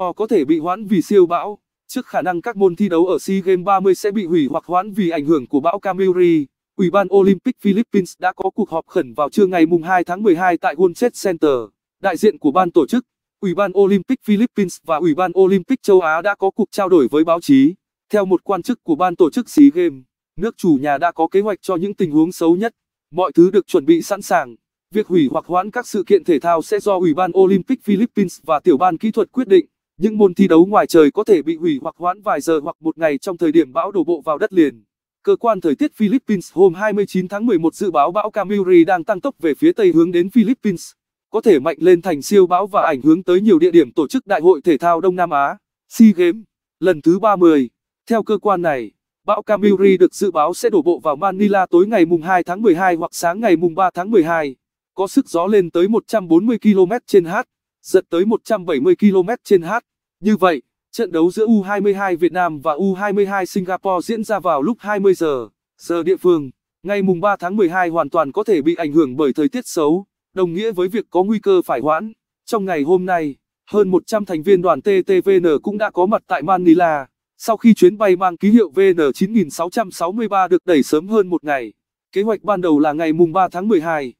họ có thể bị hoãn vì siêu bão. Trước khả năng các môn thi đấu ở SEA Games 30 sẽ bị hủy hoặc hoãn vì ảnh hưởng của bão Kamuri, Ủy ban Olympic Philippines đã có cuộc họp khẩn vào trưa ngày 2 tháng 12 tại World Trade Center. Đại diện của ban tổ chức, Ủy ban Olympic Philippines và Ủy ban Olympic châu Á đã có cuộc trao đổi với báo chí. Theo một quan chức của ban tổ chức SEA Games, nước chủ nhà đã có kế hoạch cho những tình huống xấu nhất. Mọi thứ được chuẩn bị sẵn sàng. Việc hủy hoặc hoãn các sự kiện thể thao sẽ do Ủy ban Olympic Philippines và tiểu ban kỹ thuật quyết định. Những môn thi đấu ngoài trời có thể bị hủy hoặc hoãn vài giờ hoặc một ngày trong thời điểm bão đổ bộ vào đất liền. Cơ quan thời tiết Philippines hôm 29 tháng 11 dự báo bão Camuri đang tăng tốc về phía tây hướng đến Philippines, có thể mạnh lên thành siêu bão và ảnh hưởng tới nhiều địa điểm tổ chức Đại hội Thể thao Đông Nam Á, SEA Games, lần thứ 30. Theo cơ quan này, bão Camuri được dự báo sẽ đổ bộ vào Manila tối ngày mùng 2 tháng 12 hoặc sáng ngày mùng 3 tháng 12, có sức gió lên tới 140 km/h giật tới 170 km trên h Như vậy, trận đấu giữa U22 Việt Nam và U22 Singapore diễn ra vào lúc 20 giờ, giờ địa phương, ngày mùng 3 tháng 12 hoàn toàn có thể bị ảnh hưởng bởi thời tiết xấu, đồng nghĩa với việc có nguy cơ phải hoãn. Trong ngày hôm nay, hơn 100 thành viên đoàn TTVN cũng đã có mặt tại Manila, sau khi chuyến bay mang ký hiệu VN9663 được đẩy sớm hơn một ngày. Kế hoạch ban đầu là ngày mùng 3 tháng 12.